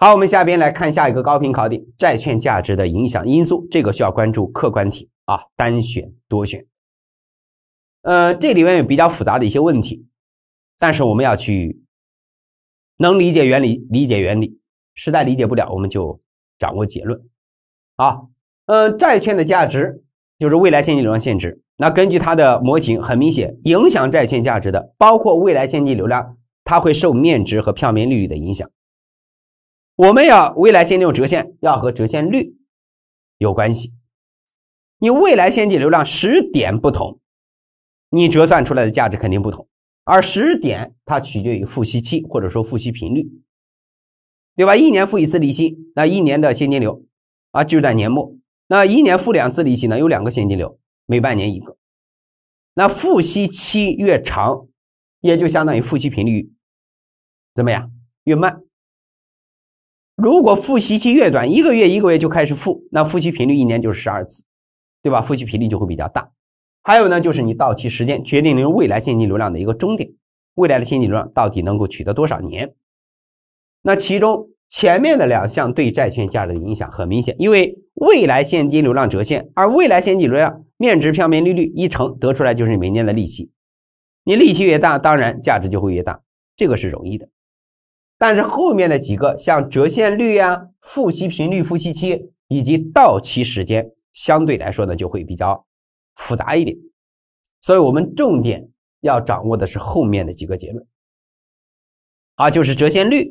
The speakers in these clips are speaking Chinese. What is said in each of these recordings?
好，我们下边来看下一个高频考点：债券价值的影响因素。这个需要关注客观题啊，单选、多选。呃，这里面有比较复杂的一些问题，但是我们要去能理解原理，理解原理，实在理解不了，我们就掌握结论。啊，呃，债券的价值就是未来现金流量现值。那根据它的模型，很明显，影响债券价值的包括未来现金流，量，它会受面值和票面利率的影响。我们要未来现金流折现要和折现率有关系，你未来现金流量时点不同，你折算出来的价值肯定不同。而时点它取决于复息期或者说复息频率，对吧？一年付一次利息，那一年的现金流啊就是在年末。那一年付两次利息呢，有两个现金流，每半年一个。那付息期越长，也就相当于付息频率怎么样？越慢。如果复息期越短，一个月一个月就开始付，那复息频率一年就是十二次，对吧？复息频率就会比较大。还有呢，就是你到期时间决定了未来现金流量的一个终点，未来的现金流量到底能够取得多少年？那其中前面的两项对债券价值的影响很明显，因为未来现金流量折现，而未来现金流量面值、票面利率一乘得出来就是每年的利息，你利息越大，当然价值就会越大，这个是容易的。但是后面的几个像折现率呀、付息频率、付息期以及到期时间，相对来说呢就会比较复杂一点。所以我们重点要掌握的是后面的几个结论，啊，就是折现率，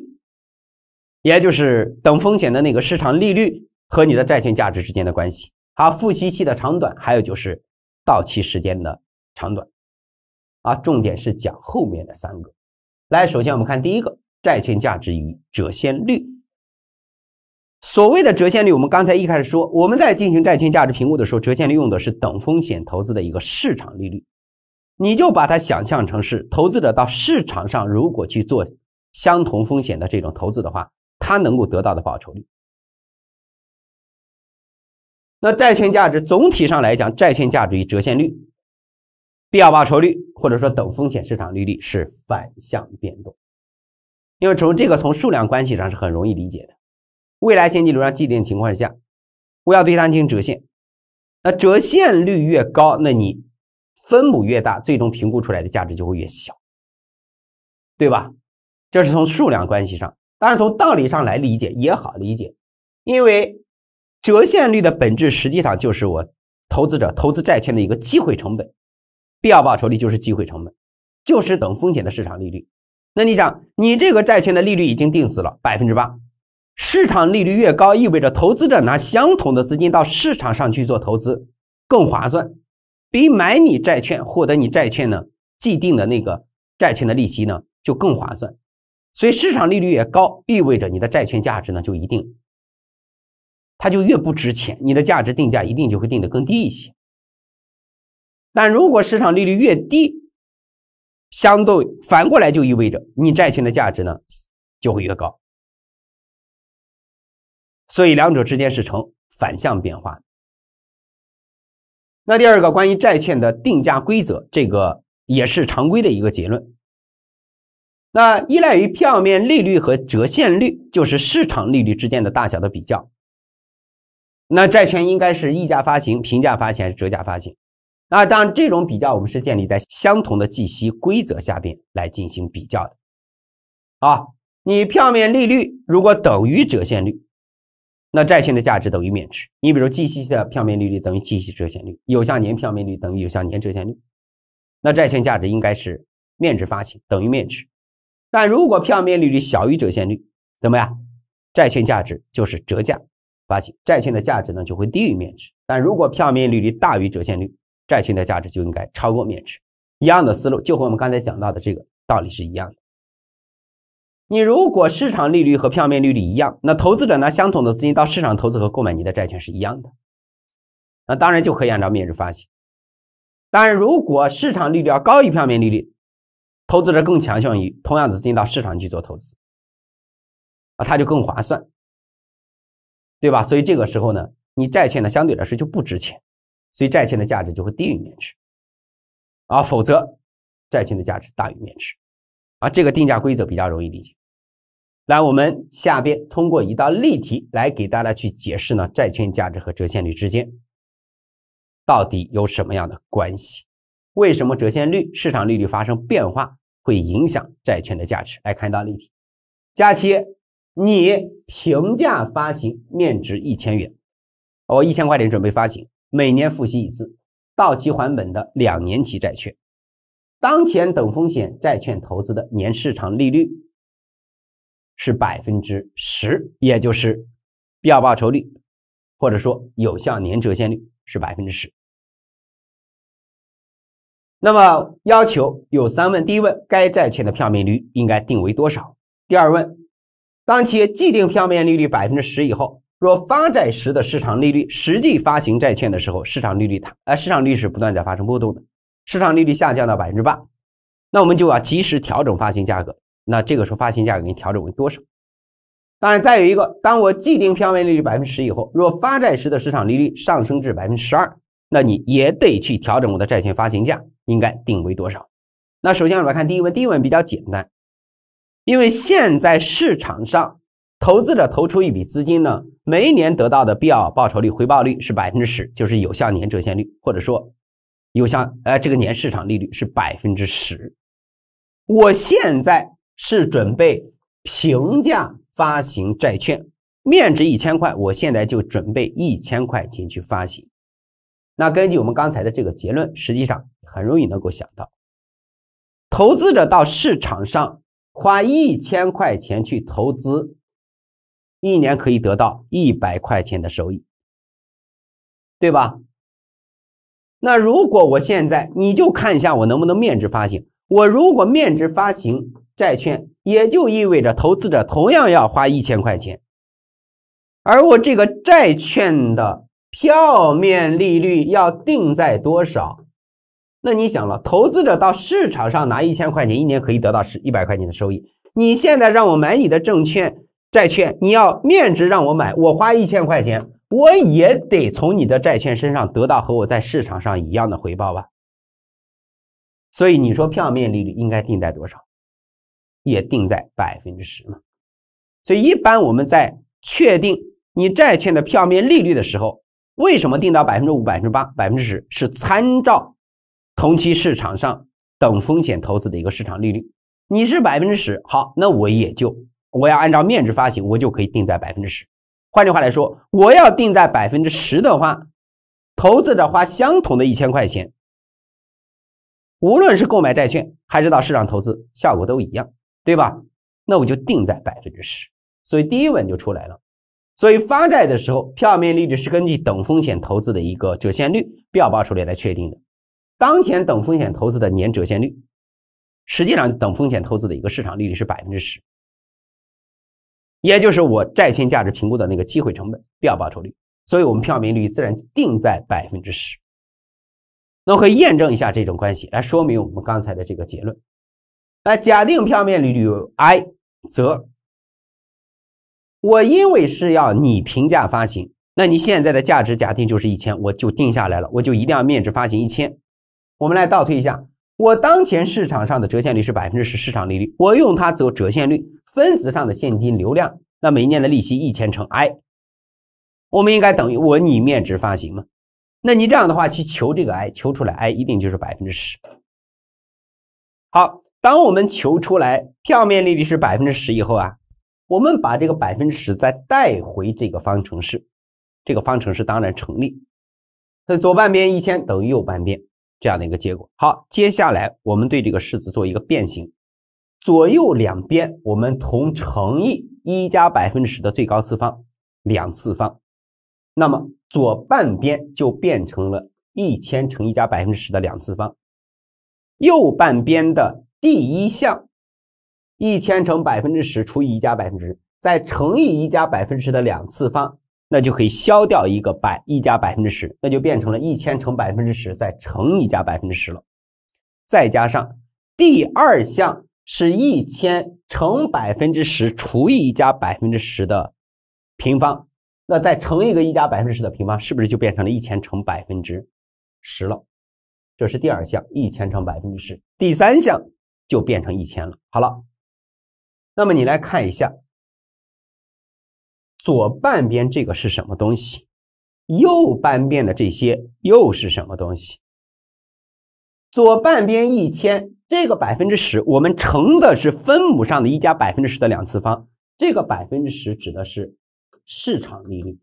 也就是等风险的那个市场利率和你的债券价值之间的关系。啊，付息期的长短，还有就是到期时间的长短，啊，重点是讲后面的三个。来，首先我们看第一个。债券价值与折现率。所谓的折现率，我们刚才一开始说，我们在进行债券价值评估的时候，折现率用的是等风险投资的一个市场利率。你就把它想象成是投资者到市场上，如果去做相同风险的这种投资的话，他能够得到的报酬率。那债券价值总体上来讲，债券价值与折现率、必要报酬率或者说等风险市场利率是反向变动。因为从这个从数量关系上是很容易理解的，未来现金流量既定情况下，我要对它进行折现，那折现率越高，那你分母越大，最终评估出来的价值就会越小，对吧？这是从数量关系上，当然从道理上来理解也好理解，因为折现率的本质实际上就是我投资者投资债券的一个机会成本，必要报酬率就是机会成本，就是等风险的市场利率。那你想，你这个债券的利率已经定死了百分之八，市场利率越高，意味着投资者拿相同的资金到市场上去做投资更划算，比买你债券获得你债券呢既定的那个债券的利息呢就更划算，所以市场利率越高，意味着你的债券价值呢就一定，它就越不值钱，你的价值定价一定就会定的更低一些。但如果市场利率越低，相对反过来就意味着你债券的价值呢就会越高，所以两者之间是呈反向变化。那第二个关于债券的定价规则，这个也是常规的一个结论。那依赖于票面利率和折现率，就是市场利率之间的大小的比较。那债券应该是溢价发行、平价发行还是折价发行？那当然，这种比较我们是建立在相同的计息规则下边来进行比较的啊。你票面利率如果等于折现率，那债券的价值等于面值。你比如计息的票面利率等于计息折现率，有效年票面率等于有效年折现率，那债券价值应该是面值发行等于面值。但如果票面利率小于折现率，怎么样？债券价值就是折价发行，债券的价值呢就会低于面值。但如果票面利率大于折现率，债券的价值就应该超过面值，一样的思路就和我们刚才讲到的这个道理是一样的。你如果市场利率和票面利率一样，那投资者拿相同的资金到市场投资和购买你的债券是一样的，那当然就可以按照面值发行。但如果市场利率要高于票面利率，投资者更倾向于同样的资金到市场去做投资，啊，它就更划算，对吧？所以这个时候呢，你债券呢相对来说就不值钱。所以债券的价值就会低于面值，啊，否则债券的价值大于面值，啊，这个定价规则比较容易理解。来，我们下边通过一道例题来给大家去解释呢，债券价值和折现率之间到底有什么样的关系？为什么折现率、市场利率发生变化会影响债券的价值？来看一道例题：假期，你平价发行面值一千元，我一千块钱准备发行。每年付息一次、到期还本的两年期债券，当前等风险债券投资的年市场利率是百分之十，也就是必要报酬率或者说有效年折现率是百分之十。那么要求有三问：第一问，该债券的票面率应该定为多少？第二问，当企业既定票面利率百分之十以后。若发债时的市场利率，实际发行债券的时候，市场利率它，呃市场利率是不断在发生波动的，市场利率下降到百分之八，那我们就要及时调整发行价格。那这个时候发行价格给你调整为多少？当然，再有一个，当我既定票面利率百分之十以后，若发债时的市场利率上升至百分之十二，那你也得去调整我的债券发行价应该定为多少？那首先我们来看第一问，第一问比较简单，因为现在市场上。投资者投出一笔资金呢，每一年得到的必要报酬率、回报率是百分之十，就是有效年折现率，或者说有效呃这个年市场利率是百分之十。我现在是准备平价发行债券，面值一千块，我现在就准备一千块钱去发行。那根据我们刚才的这个结论，实际上很容易能够想到，投资者到市场上花一千块钱去投资。一年可以得到一百块钱的收益，对吧？那如果我现在，你就看一下我能不能面值发行。我如果面值发行债券，也就意味着投资者同样要花一千块钱，而我这个债券的票面利率要定在多少？那你想了，投资者到市场上拿一千块钱，一年可以得到十一百块钱的收益。你现在让我买你的证券？债券你要面值让我买，我花一千块钱，我也得从你的债券身上得到和我在市场上一样的回报吧。所以你说票面利率应该定在多少？也定在百分之十嘛。所以一般我们在确定你债券的票面利率的时候，为什么定到百分之五、百分之八、百分之十？是参照同期市场上等风险投资的一个市场利率。你是百分之十，好，那我也就。我要按照面值发行，我就可以定在百分之十。换句话来说，我要定在百分之十的话，投资者花相同的一千块钱，无论是购买债券还是到市场投资，效果都一样，对吧？那我就定在百分之十，所以第一问就出来了。所以发债的时候，票面利率是根据等风险投资的一个折现率标报出来来确定的。当前等风险投资的年折现率，实际上等风险投资的一个市场利率是百分之十。也就是我债券价值评估的那个机会成本必要报酬率，所以我们票面率自然定在百分之十。那我验证一下这种关系，来说明我们刚才的这个结论。来，假定票面利率 i，则我因为是要拟平价发行，那你现在的价值假定就是一千，我就定下来了，我就一定要面值发行一千。我们来倒推一下，我当前市场上的折现率是百分之十，市场利率，我用它做折现率。分子上的现金流量，那每年的利息一千乘 i，我们应该等于我拟面值发行嘛？那你这样的话去求这个 i，求出来 i 一定就是百分之十。好，当我们求出来票面利率是百分之十以后啊，我们把这个百分之十再带回这个方程式，这个方程式当然成立。那左半边一千等于右半边这样的一个结果。好，接下来我们对这个式子做一个变形。左右两边我们同乘以一加百分之十的最高次方两次方，那么左半边就变成了一千乘一加百分之十的两次方，右半边的第一项一千乘百分之十除以一加百分之再乘以一加百分之十的两次方，那就可以消掉一个百一加百分之十，那就变成了一千乘百分之十再乘一加百分之十了，再加上第二项。是一千乘百分之十除以一加百分之十的平方，那再乘一个一加百分之十的平方，是不是就变成了一千乘百分之十了？这是第二项，一千乘百分之十。第三项就变成一千了。好了，那么你来看一下左半边这个是什么东西，右半边的这些又是什么东西？左半边一千。这个百分之十，我们乘的是分母上的一加百分之十的两次方。这个百分之十指的是市场利率。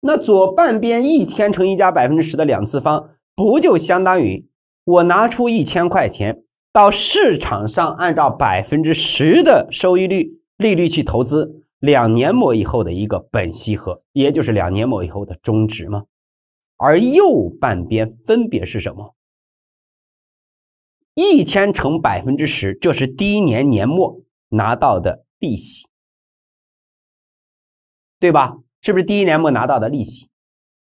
那左半边一千乘一加百分之十的两次方，不就相当于我拿出一千块钱到市场上按照百分之十的收益率利率去投资两年末以后的一个本息和，也就是两年末以后的终值吗？而右半边分别是什么？一千乘百分之十，这是第一年年末拿到的利息，对吧？是不是第一年末拿到的利息？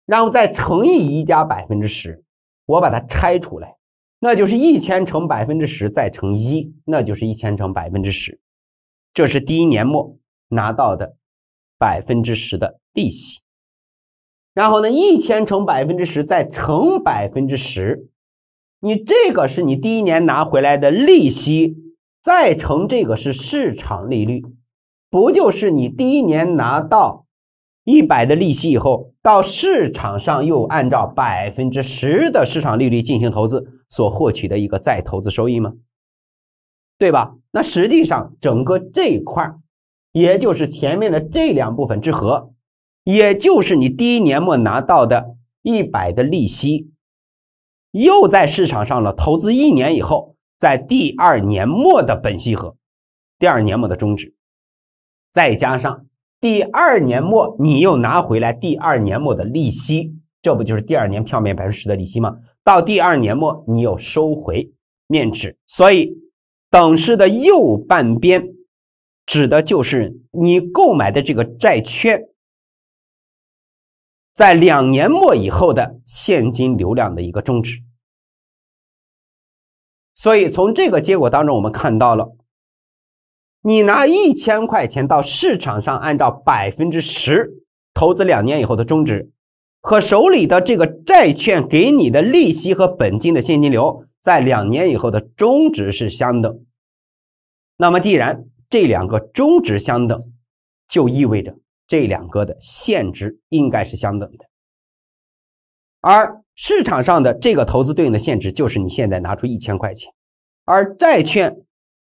然后再乘以一加百分之十，我把它拆出来，那就是一千乘百分之十再乘一，那就是一千乘百分之十，这是第一年末拿到的百分之十的利息。然后呢，一千乘百分之十再乘百分之十。你这个是你第一年拿回来的利息，再乘这个是市场利率，不就是你第一年拿到一百的利息以后，到市场上又按照百分之十的市场利率进行投资所获取的一个再投资收益吗？对吧？那实际上整个这一块也就是前面的这两部分之和，也就是你第一年末拿到的一百的利息。又在市场上了投资一年以后，在第二年末的本息和，第二年末的终值，再加上第二年末你又拿回来第二年末的利息，这不就是第二年票面百分之十的利息吗？到第二年末你又收回面值，所以等式的右半边指的就是你购买的这个债券。在两年末以后的现金流量的一个终值，所以从这个结果当中，我们看到了，你拿一千块钱到市场上，按照百分之十投资两年以后的终值，和手里的这个债券给你的利息和本金的现金流，在两年以后的终值是相等。那么，既然这两个终值相等，就意味着。这两个的现值应该是相等的，而市场上的这个投资对应的现值就是你现在拿出一千块钱，而债券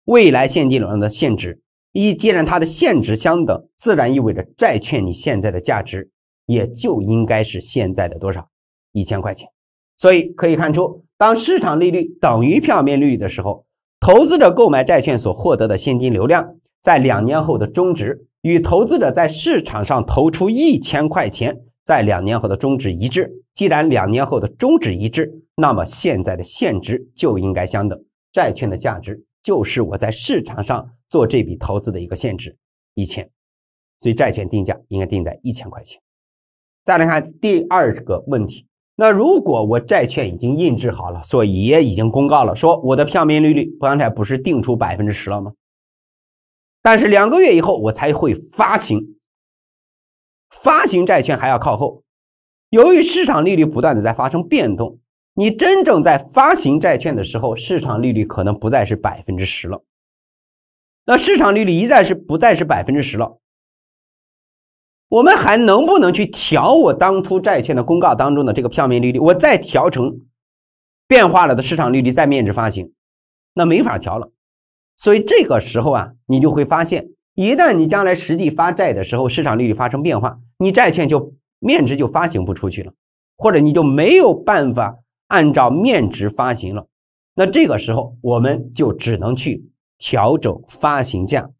未来现金流量的现值，一既然它的现值相等，自然意味着债券你现在的价值也就应该是现在的多少，一千块钱。所以可以看出，当市场利率等于票面利率的时候，投资者购买债券所获得的现金流量在两年后的终值。与投资者在市场上投出一千块钱，在两年后的终止一致。既然两年后的终止一致，那么现在的现值就应该相等。债券的价值就是我在市场上做这笔投资的一个现值，一千。所以债券定价应该定在一千块钱。再来看第二个问题，那如果我债券已经印制好了，所以也已经公告了，说我的票面利率刚才不是定出百分之十了吗？但是两个月以后，我才会发行，发行债券还要靠后。由于市场利率不断的在发生变动，你真正在发行债券的时候，市场利率可能不再是百分之十了。那市场利率一再是不再是百分之十了，我们还能不能去调我当初债券的公告当中的这个票面利率？我再调成变化了的市场利率再面值发行，那没法调了。所以这个时候啊，你就会发现，一旦你将来实际发债的时候，市场利率发生变化，你债券就面值就发行不出去了，或者你就没有办法按照面值发行了。那这个时候，我们就只能去调整发行价，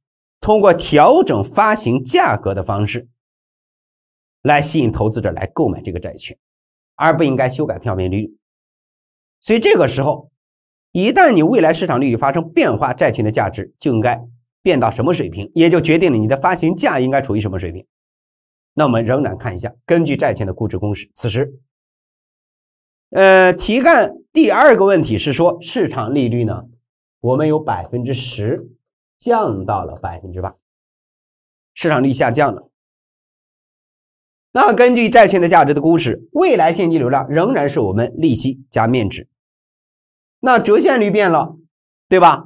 通过调整发行价格的方式，来吸引投资者来购买这个债券，而不应该修改票面利率。所以这个时候。一旦你未来市场利率发生变化，债券的价值就应该变到什么水平，也就决定了你的发行价应该处于什么水平。那我们仍然看一下，根据债券的估值公式，此时，呃，题干第二个问题是说，市场利率呢，我们有百分之十降到了百分之八，市场率下降了。那根据债券的价值的公式，未来现金流量仍然是我们利息加面值。那折现率变了，对吧？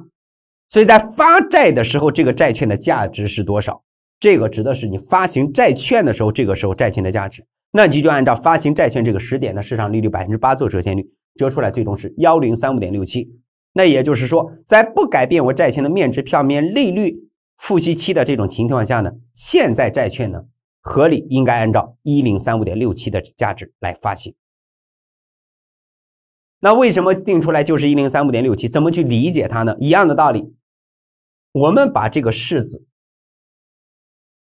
所以在发债的时候，这个债券的价值是多少？这个指的是你发行债券的时候，这个时候债券的价值。那你就按照发行债券这个时点的市场利率百分之八做折现率，折出来最终是幺零三五点六七。那也就是说，在不改变我债券的面值、票面利率、付息期的这种情况下呢，现在债券呢，合理应该按照一零三五点六七的价值来发行。那为什么定出来就是一零三五点六七？怎么去理解它呢？一样的道理，我们把这个式子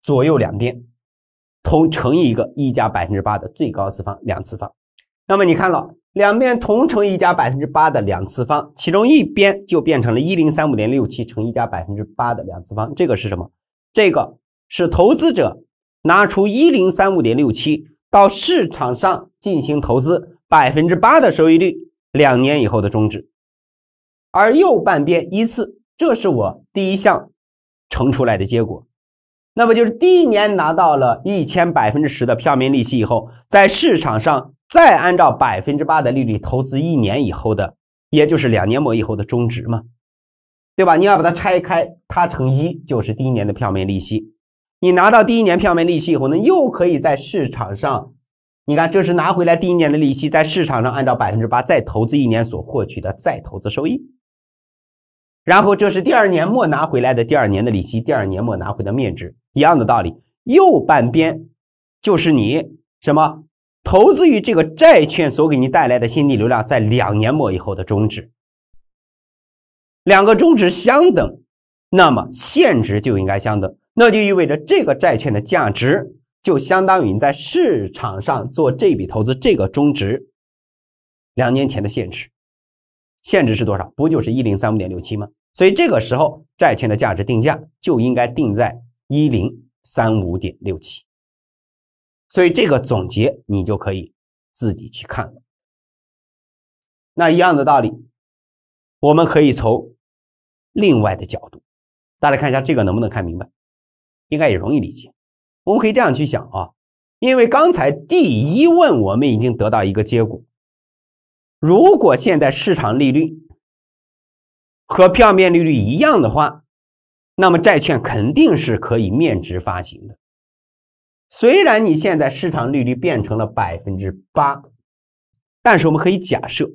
左右两边同乘以一个一加百分之八的最高次方两次方。那么你看了，两边同乘一加百分之八的两次方，其中一边就变成了一零三五点六七乘一加百分之八的两次方，这个是什么？这个是投资者拿出一零三五点六七到市场上进行投资，百分之八的收益率。两年以后的终止。而右半边一次，这是我第一项乘出来的结果。那么就是第一年拿到了一千百分之十的票面利息以后，在市场上再按照百分之八的利率投资一年以后的，也就是两年末以后的终值嘛，对吧？你要把它拆开，它乘一就是第一年的票面利息。你拿到第一年票面利息以后呢，又可以在市场上。你看，这是拿回来第一年的利息，在市场上按照百分之八再投资一年所获取的再投资收益。然后，这是第二年末拿回来的第二年的利息，第二年末拿回的面值，一样的道理。右半边就是你什么投资于这个债券所给你带来的现金流量在两年末以后的终止，两个终止相等，那么现值就应该相等，那就意味着这个债券的价值。就相当于你在市场上做这笔投资，这个中值两年前的现值，现值是多少？不就是一零三五点六七吗？所以这个时候债券的价值定价就应该定在一零三五点六七。所以这个总结你就可以自己去看了。那一样的道理，我们可以从另外的角度，大家看一下这个能不能看明白？应该也容易理解。我们可以这样去想啊，因为刚才第一问我们已经得到一个结果。如果现在市场利率和票面利率一样的话，那么债券肯定是可以面值发行的。虽然你现在市场利率变成了百分之八，但是我们可以假设，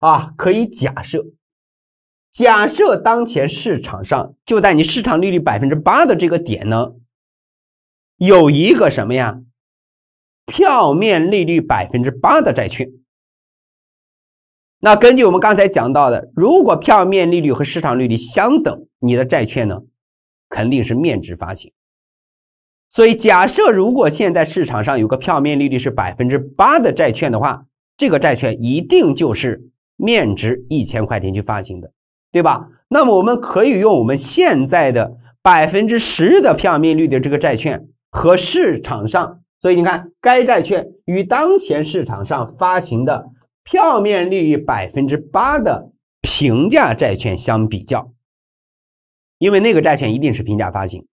啊，可以假设。假设当前市场上就在你市场利率百分之八的这个点呢，有一个什么呀？票面利率百分之八的债券。那根据我们刚才讲到的，如果票面利率和市场利率相等，你的债券呢肯定是面值发行。所以假设如果现在市场上有个票面利率是百分之八的债券的话，这个债券一定就是面值一千块钱去发行的。对吧？那么我们可以用我们现在的百分之十的票面利率的这个债券和市场上，所以你看，该债券与当前市场上发行的票面利率百分之八的平价债券相比较，因为那个债券一定是平价发行，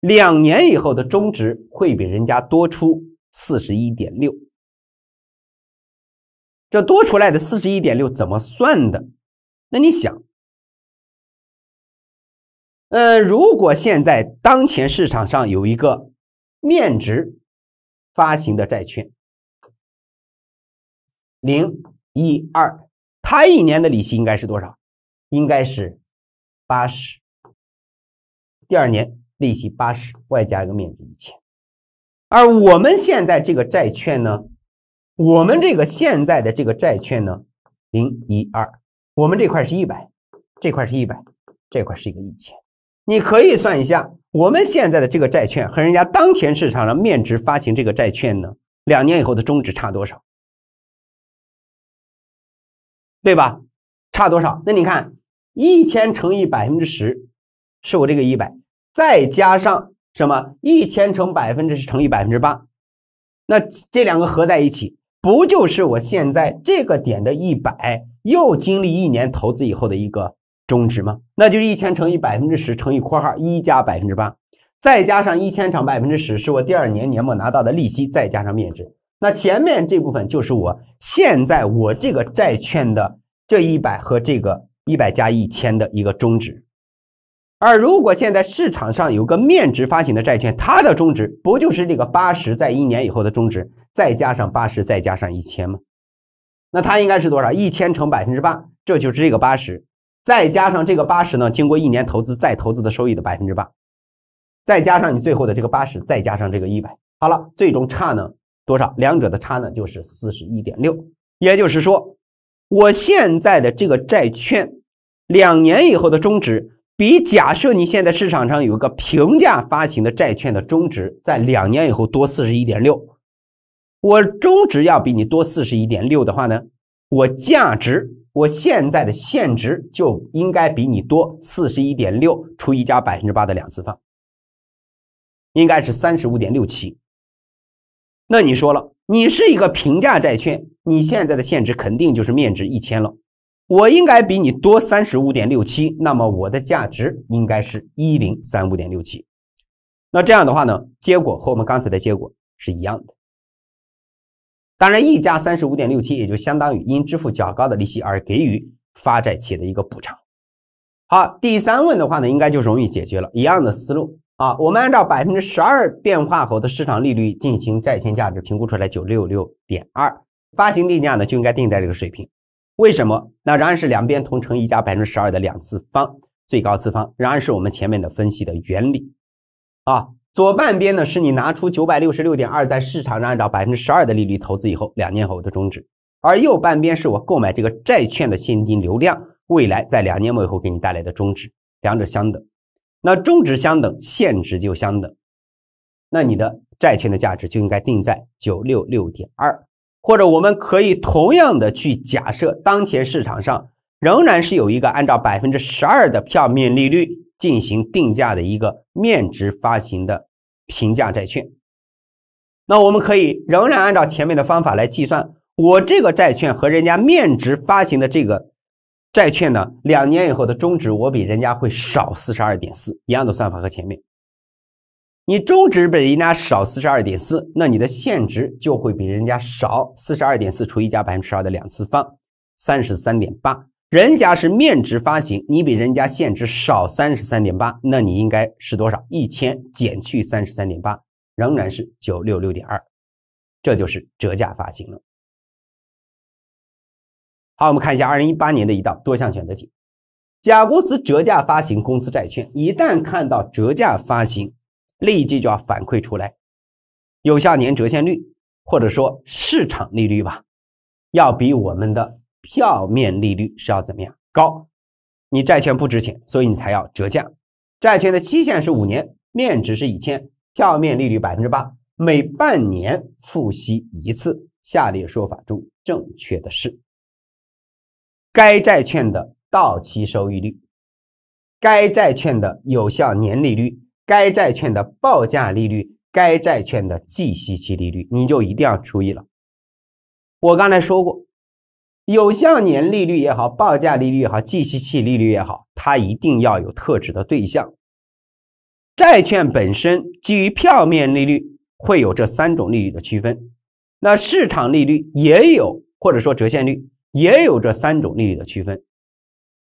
两年以后的终值会比人家多出四十一点六。这多出来的四十一点六怎么算的？那你想？呃，如果现在当前市场上有一个面值发行的债券，零一二，它一年的利息应该是多少？应该是八十。第二年利息八十，外加一个面值一千。而我们现在这个债券呢，我们这个现在的这个债券呢，零一二，我们这块是一百，这块是一百，这块是一个一千。你可以算一下，我们现在的这个债券和人家当前市场上面值发行这个债券呢，两年以后的终值差多少，对吧？差多少？那你看，一千乘以百分之十，是我这个一百，再加上什么？一千乘百分之十乘以百分之八，那这两个合在一起，不就是我现在这个点的一百，又经历一年投资以后的一个？终值吗？那就是一千乘以百分之十乘以括号一加百分之八，再加上一千乘百分之十，是我第二年年末拿到的利息，再加上面值。那前面这部分就是我现在我这个债券的这一百和这个一百加一千的一个终值。而如果现在市场上有个面值发行的债券，它的终值不就是这个八十在一年以后的终值，再加上八十再加上一千吗？那它应该是多少？一千乘百分之八，这就是这个八十。再加上这个八十呢，经过一年投资再投资的收益的百分之八，再加上你最后的这个八十，再加上这个一百，好了，最终差呢多少？两者的差呢就是四十一点六。也就是说，我现在的这个债券两年以后的终值比假设你现在市场上有一个平价发行的债券的终值在两年以后多四十一点六，我终值要比你多四十一点六的话呢？我价值我现在的现值就应该比你多四十一点六除以加百分之八的两次方，应该是三十五点六七。那你说了，你是一个平价债券，你现在的现值肯定就是面值一千了。我应该比你多三十五点六七，那么我的价值应该是一零三五点六七。那这样的话呢，结果和我们刚才的结果是一样的。当然，一加三十五点六七，也就相当于因支付较高的利息而给予发债企业的一个补偿。好，第三问的话呢，应该就容易解决了，一样的思路啊。我们按照百分之十二变化后的市场利率进行债券价值评估出来九六六点二，发行定价呢就应该定在这个水平。为什么？那仍然是两边同乘一加百分之十二的两次方，最高次方，仍然是我们前面的分析的原理啊。左半边呢，是你拿出九百六十六点二，在市场上按照百分之十二的利率投资以后，两年后的终止；而右半边是我购买这个债券的现金流量，未来在两年末以后给你带来的终值，两者相等。那终值相等，现值就相等。那你的债券的价值就应该定在九六六点二，或者我们可以同样的去假设，当前市场上仍然是有一个按照百分之十二的票面利率。进行定价的一个面值发行的平价债券，那我们可以仍然按照前面的方法来计算，我这个债券和人家面值发行的这个债券呢，两年以后的终值我比人家会少四十二点四，一样的算法和前面。你中值比人家少四十二点四，那你的现值就会比人家少四十二点四除以加百分之二的两次方，三十三点八。人家是面值发行，你比人家现值少三十三点八，那你应该是多少？一千减去三十三点八，仍然是九六六点二，这就是折价发行了。好，我们看一下二零一八年的一道多项选择题：甲公司折价发行公司债券，一旦看到折价发行，立即就要反馈出来有效年折现率或者说市场利率吧，要比我们的。票面利率是要怎么样高？你债券不值钱，所以你才要折价。债券的期限是五年，面值是一千，票面利率百分之八，每半年付息一次。下列说法中正确的是：该债券的到期收益率、该债券的有效年利率、该债券的报价利率、该债券的计息期利率，你就一定要注意了。我刚才说过。有效年利率也好，报价利率也好，计息期利率也好，它一定要有特指的对象。债券本身基于票面利率，会有这三种利率的区分。那市场利率也有，或者说折现率也有这三种利率的区分。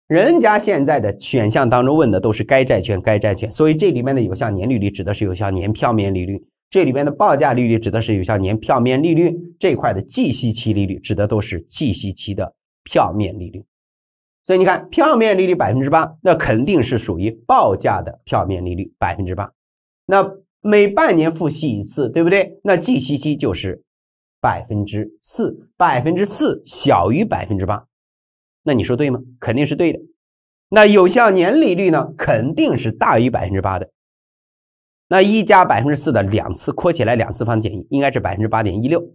人家现在的选项当中问的都是该债券，该债券，所以这里面的有效年利率指的是有效年票面利率。这里边的报价利率指的是有效年票面利率这块的计息期利率，指的都是计息期的票面利率。所以你看，票面利率百分之八，那肯定是属于报价的票面利率百分之八。那每半年付息一次，对不对？那计息期就是百分之四，百分之四小于百分之八，那你说对吗？肯定是对的。那有效年利率呢，肯定是大于百分之八的。那一加百分之四的两次括起来两次方减一，应该是百分之八点一六。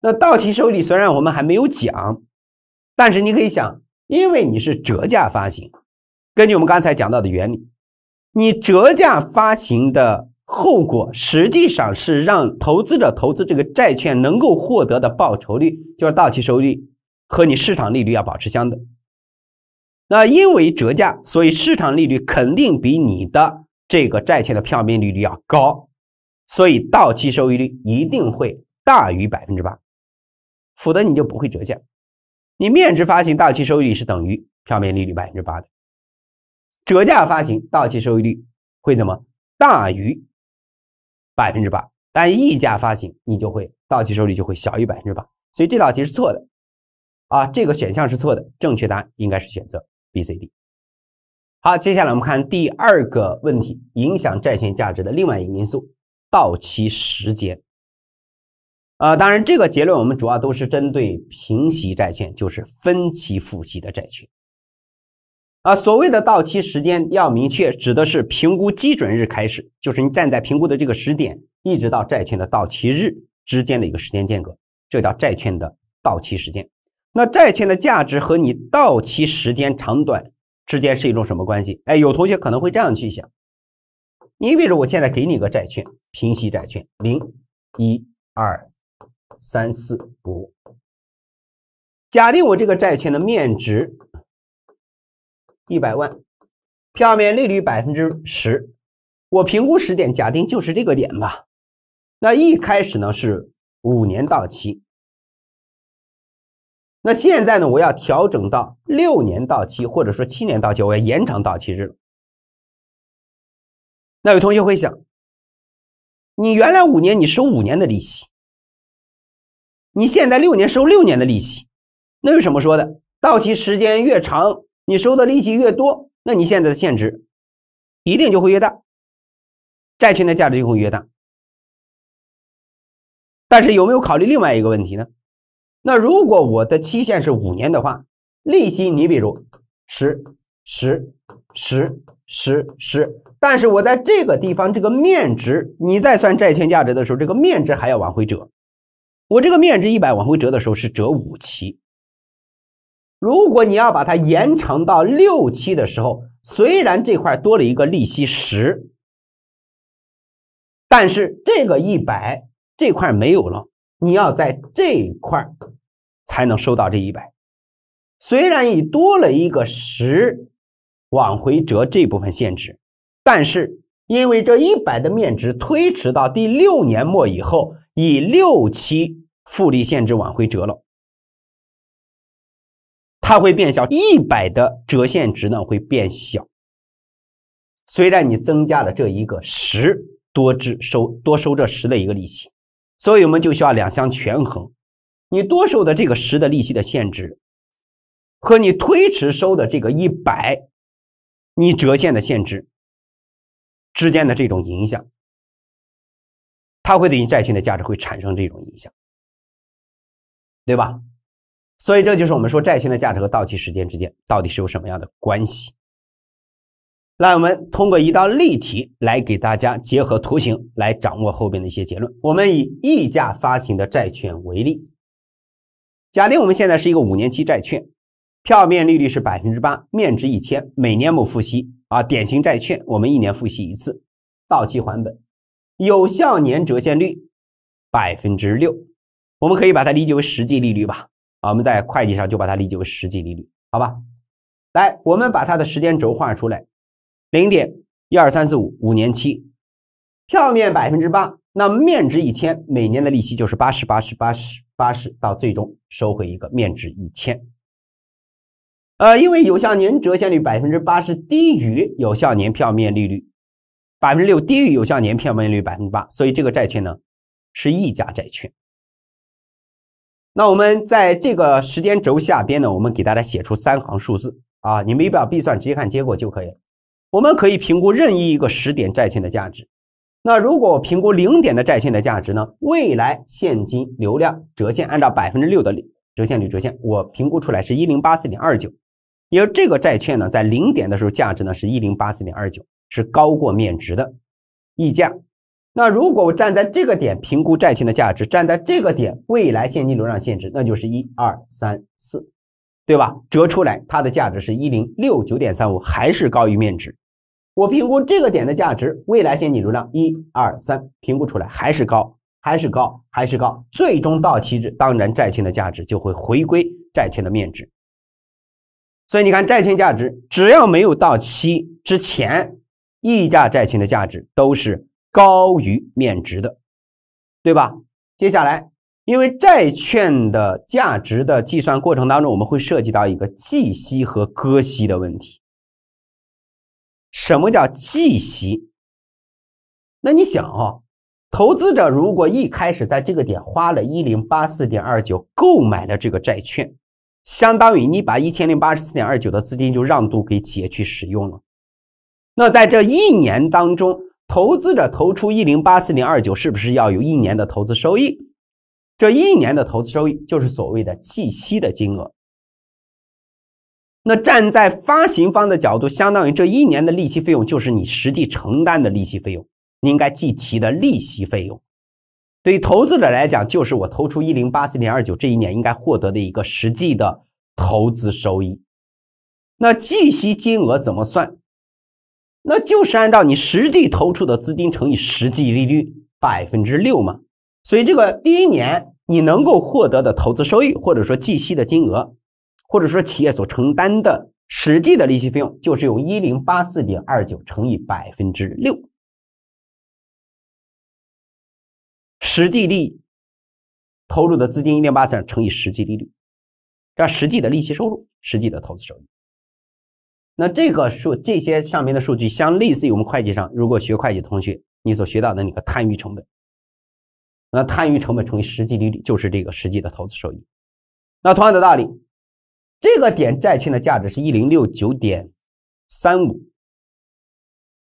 那到期收益率虽然我们还没有讲，但是你可以想，因为你是折价发行，根据我们刚才讲到的原理，你折价发行的后果实际上是让投资者投资这个债券能够获得的报酬率，就是到期收益率和你市场利率要保持相等。那因为折价，所以市场利率肯定比你的。这个债券的票面利率要高，所以到期收益率一定会大于百分之八，否则你就不会折价。你面值发行到期收益率是等于票面利率百分之八的，折价发行到期收益率会怎么大于百分之八，但溢价发行你就会到期收益率就会小于百分之八，所以这道题是错的，啊，这个选项是错的，正确答案应该是选择 B、C、D。好，接下来我们看第二个问题，影响债券价值的另外一个因素——到期时间。呃，当然，这个结论我们主要都是针对平息债券，就是分期付息的债券。啊，所谓的到期时间要明确，指的是评估基准日开始，就是你站在评估的这个时点，一直到债券的到期日之间的一个时间间隔，这叫债券的到期时间。那债券的价值和你到期时间长短。之间是一种什么关系？哎，有同学可能会这样去想：你比如我现在给你一个债券，平息债券，零一二三四五。假定我这个债券的面值一百万，票面利率百分之十，我评估时点假定就是这个点吧。那一开始呢是五年到期。那现在呢？我要调整到六年到期，或者说七年到期，我要延长到期日。那有同学会想，你原来五年你收五年的利息，你现在六年收六年的利息，那有什么说的？到期时间越长，你收的利息越多，那你现在的现值一定就会越大，债券的价值就会越大。但是有没有考虑另外一个问题呢？那如果我的期限是五年的话，利息你比如十十十十十，但是我在这个地方这个面值，你再算债券价值的时候，这个面值还要往回折。我这个面值一百往回折的时候是折五期。如果你要把它延长到六期的时候，虽然这块多了一个利息十，但是这个一百这块没有了。你要在这一块才能收到这一百，虽然已多了一个十，往回折这部分现值，但是因为这一百的面值推迟到第六年末以后，以六期复利现值往回折了，它会变小，一百的折现值呢会变小。虽然你增加了这一个十，多支收多收这十的一个利息。所以我们就需要两相权衡，你多收的这个十的利息的限制，和你推迟收的这个一百，你折现的限制之间的这种影响，它会对你债券的价值会产生这种影响，对吧？所以这就是我们说债券的价值和到期时间之间到底是有什么样的关系。那我们通过一道例题来给大家结合图形来掌握后边的一些结论。我们以溢价发行的债券为例，假定我们现在是一个五年期债券，票面利率是百分之八，面值一千，每年某付息啊，典型债券，我们一年付息一次，到期还本，有效年折现率百分之六，我们可以把它理解为实际利率吧，啊，我们在会计上就把它理解为实际利率，好吧？来，我们把它的时间轴画出来。零点一二三四五五年期，票面百分之八，那面值一千，每年的利息就是八十，八十，八十，八十，到最终收回一个面值一千。呃，因为有效年折现率百分之八是低于有效年票面利率百分之六，低于有效年票面利率百分之八，所以这个债券呢是溢价债券。那我们在这个时间轴下边呢，我们给大家写出三行数字啊，你们定要计算，直接看结果就可以。我们可以评估任意一个时点债券的价值。那如果我评估零点的债券的价值呢？未来现金流量折现按照百分之六的折现率折现，我评估出来是一零八四点二九。因为这个债券呢，在零点的时候价值呢是一零八四点二九，是高过面值的溢价。那如果我站在这个点评估债券的价值，站在这个点未来现金流量现值那就是一二三四，对吧？折出来它的价值是一零六九点三五，还是高于面值。我评估这个点的价值，未来现金流量一、二、三，评估出来还是高，还是高，还是高。最终到期日，当然债券的价值就会回归债券的面值。所以你看，债券价值只要没有到期之前，溢价债券的价值都是高于面值的，对吧？接下来，因为债券的价值的计算过程当中，我们会涉及到一个计息和割息的问题。什么叫计息？那你想啊，投资者如果一开始在这个点花了一零八四点二九购买了这个债券，相当于你把一千零八十四点二九的资金就让渡给企业去使用了。那在这一年当中，投资者投出一零八四点二九，是不是要有一年的投资收益？这一年的投资收益就是所谓的计息的金额。那站在发行方的角度，相当于这一年的利息费用就是你实际承担的利息费用，你应该计提的利息费用。对于投资者来讲，就是我投出一零八四点二九，这一年应该获得的一个实际的投资收益。那计息金额怎么算？那就是按照你实际投出的资金乘以实际利率百分之六嘛。所以这个第一年你能够获得的投资收益，或者说计息的金额。或者说，企业所承担的实际的利息费用，就是用一零八四点二九乘以百分之六，实际利投入的资金一零八三乘以实际利率，这实际的利息收入，实际的投资收益。那这个数，这些上面的数据，相类似于我们会计上，如果学会计的同学，你所学到的那个摊余成本，那摊余成本乘以实际利率，就是这个实际的投资收益。那同样的道理。这个点债券的价值是一零六九点三五，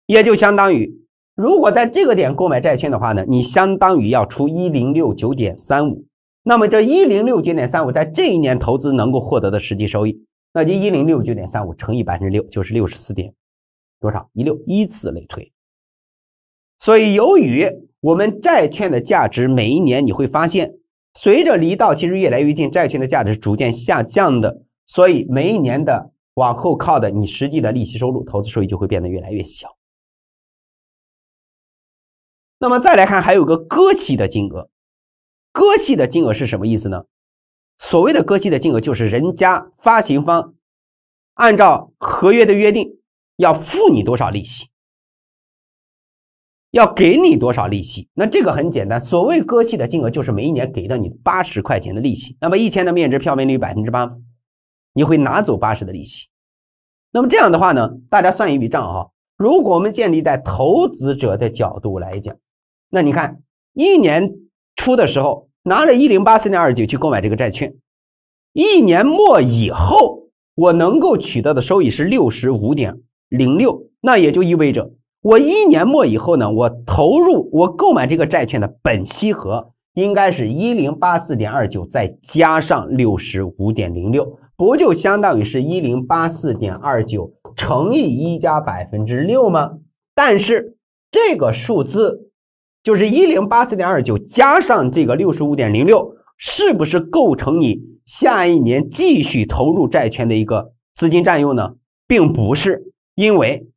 也就相当于如果在这个点购买债券的话呢，你相当于要出一零六九点三五。那么这一零六九点三五在这一年投资能够获得的实际收益，那就一零六九点三五乘以百分之六就是六十四点多少一六，依次类推。所以，由于我们债券的价值每一年你会发现，随着离到期日越来越近，债券的价值逐渐下降的。所以每一年的往后靠的你实际的利息收入、投资收益就会变得越来越小。那么再来看，还有个割息的金额，割息的金额是什么意思呢？所谓的割息的金额，就是人家发行方按照合约的约定要付你多少利息，要给你多少利息。那这个很简单，所谓割息的金额，就是每一年给到你八十块钱的利息。那么一千的面值，票面率百分之八。你会拿走八十的利息，那么这样的话呢，大家算一笔账啊。如果我们建立在投资者的角度来讲，那你看，一年初的时候拿了一零八四点二九去购买这个债券，一年末以后我能够取得的收益是六十五点零六，那也就意味着我一年末以后呢，我投入我购买这个债券的本息和应该是一零八四点二九再加上六十五点零六。不就相当于是一零八四点二九乘以一加百分之六吗？但是这个数字就是一零八四点二九加上这个六十五点零六，是不是构成你下一年继续投入债券的一个资金占用呢？并不是，因为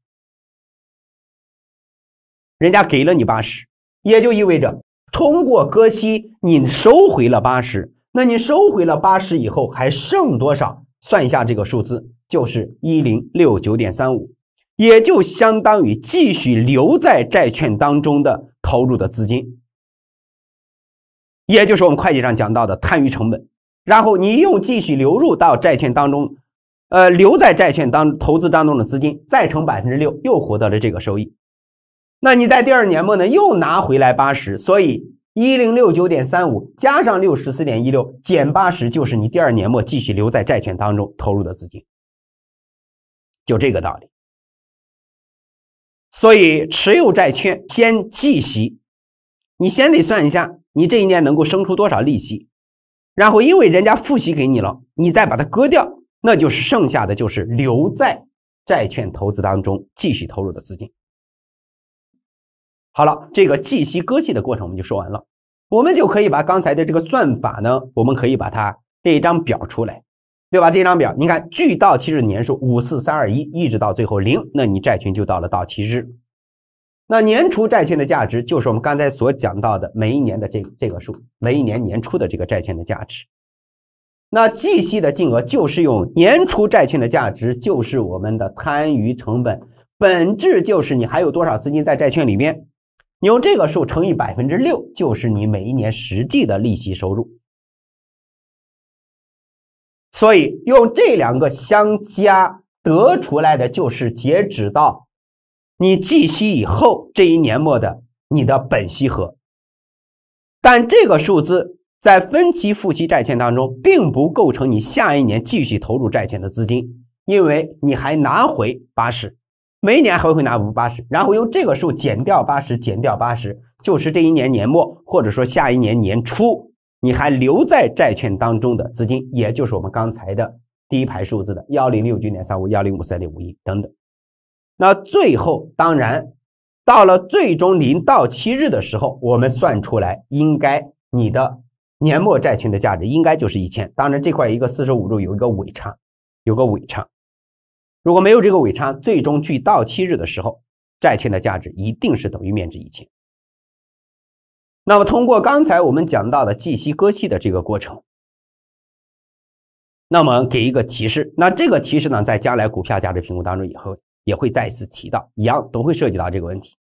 人家给了你八十，也就意味着通过割息，你收回了八十。那你收回了八十以后还剩多少？算一下这个数字，就是一零六九点三五，也就相当于继续留在债券当中的投入的资金，也就是我们会计上讲到的摊余成本。然后你又继续流入到债券当中，呃，留在债券当投资当中的资金再乘百分之六，又获得了这个收益。那你在第二年末呢，又拿回来八十，所以。一零六九点三五加上六十四点一六减八十，就是你第二年末继续留在债券当中投入的资金，就这个道理。所以持有债券先计息，你先得算一下你这一年能够生出多少利息，然后因为人家付息给你了，你再把它割掉，那就是剩下的就是留在债券投资当中继续投入的资金。好了，这个计息割息的过程我们就说完了，我们就可以把刚才的这个算法呢，我们可以把它列一张表出来，对吧？这张表，你看，距到期日年数五四三二一，一直到最后零，那你债权就到了到期日。那年初债券的价值就是我们刚才所讲到的每一年的这这个数，每一年年初的这个债券的价值。那计息的金额就是用年初债券的价值，就是我们的摊余成本，本质就是你还有多少资金在债券里面。你用这个数乘以百分之六，就是你每一年实际的利息收入。所以用这两个相加得出来的，就是截止到你计息以后这一年末的你的本息和。但这个数字在分期付息债券当中，并不构成你下一年继续投入债券的资金，因为你还拿回八十。每年还会拿五八十，然后用这个数减掉八十，减掉八十，就是这一年年末或者说下一年年初你还留在债券当中的资金，也就是我们刚才的第一排数字的幺零六九点三五、幺零五三点五一等等。那最后当然到了最终临到期日的时候，我们算出来应该你的年末债券的价值应该就是一千。当然这块一个四舍五入有一个尾差，有个尾差。如果没有这个尾差，最终距到期日的时候，债券的价值一定是等于面值一千。那么通过刚才我们讲到的计息割息的这个过程，那么给一个提示，那这个提示呢，在将来股票价值评估当中以后也会再次提到，一样都会涉及到这个问题。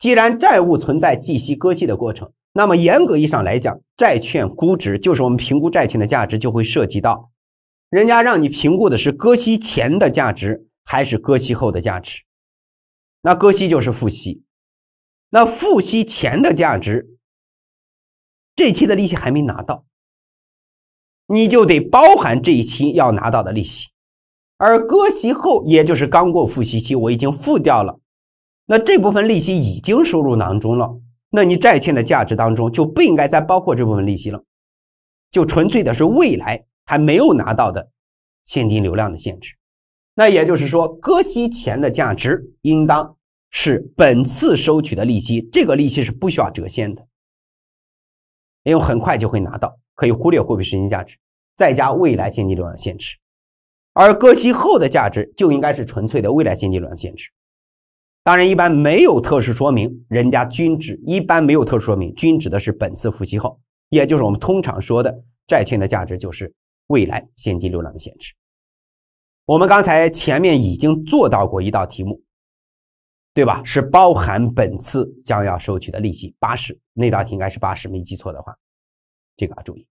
既然债务存在计息割息的过程，那么严格意义上来讲，债券估值就是我们评估债券的价值，就会涉及到。人家让你评估的是割息前的价值还是割息后的价值？那割息就是付息，那付息前的价值，这期的利息还没拿到，你就得包含这一期要拿到的利息；而割息后，也就是刚过付息期，我已经付掉了，那这部分利息已经收入囊中了，那你债券的价值当中就不应该再包括这部分利息了，就纯粹的是未来。还没有拿到的现金流量的限制。那也就是说，割息前的价值应当是本次收取的利息，这个利息是不需要折现的，因为很快就会拿到，可以忽略货币时间价值，再加未来现金流量限制。而割息后的价值就应该是纯粹的未来现金流量限制。当然，一般没有特殊说明，人家均指一般没有特殊说明均指的是本次付息后，也就是我们通常说的债券的价值就是。未来现金流量的限制。我们刚才前面已经做到过一道题目，对吧？是包含本次将要收取的利息八十，那道题应该是八十，没记错的话，这个要注意。